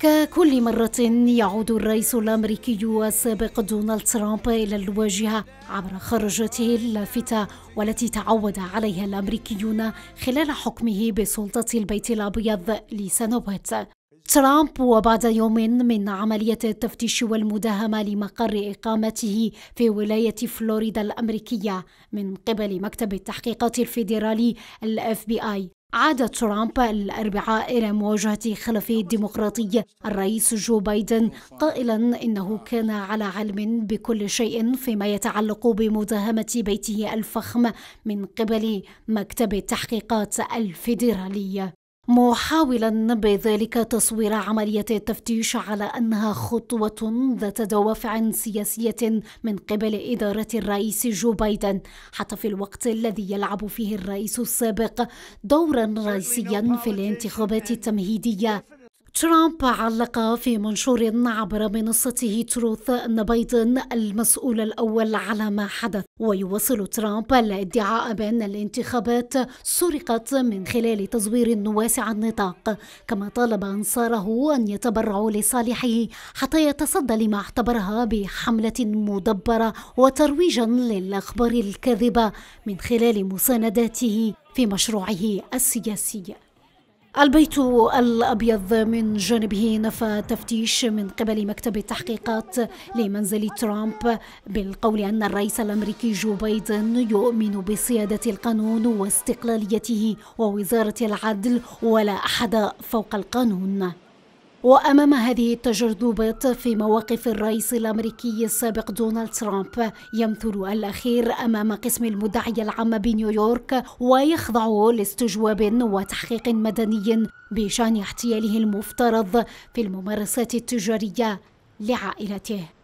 ككل مرة يعود الرئيس الأمريكي السابق دونالد ترامب إلى الواجهة عبر خرجته اللافتة والتي تعود عليها الأمريكيون خلال حكمه بسلطة البيت الأبيض لسنوات ترامب وبعد يوم من عملية التفتيش والمداهمة لمقر إقامته في ولاية فلوريدا الأمريكية من قبل مكتب التحقيقات الفيدرالي الاف بي اي عاد ترامب الأربعاء إلى مواجهة خلفه الديمقراطي الرئيس جو بايدن قائلا إنه كان على علم بكل شيء فيما يتعلق بمداهمة بيته الفخم من قبل مكتب التحقيقات الفيدرالية محاولا بذلك تصوير عملية التفتيش على أنها خطوة ذات دوافع سياسية من قبل إدارة الرئيس جو بايدن حتى في الوقت الذي يلعب فيه الرئيس السابق دورا رئيسيا في الانتخابات التمهيدية ترامب علق في منشور عبر منصته تروث أن بايدن المسؤول الأول على ما حدث ويواصل ترامب الادعاء بأن الانتخابات سرقت من خلال تزوير واسع النطاق كما طالب أنصاره أن يتبرعوا لصالحه حتى يتصدى لما اعتبرها بحملة مدبرة وترويجا للأخبار الكاذبة من خلال مسانداته في مشروعه السياسي البيت الأبيض من جانبه نفى تفتيش من قبل مكتب التحقيقات لمنزل ترامب بالقول أن الرئيس الأمريكي جو بايدن يؤمن بصيادة القانون واستقلاليته ووزارة العدل ولا أحد فوق القانون وأمام هذه التجاذبات في مواقف الرئيس الأمريكي السابق دونالد ترامب يمثل الأخير أمام قسم المدعية العامة بنيويورك ويخضع لاستجواب وتحقيق مدني بشان احتياله المفترض في الممارسات التجارية لعائلته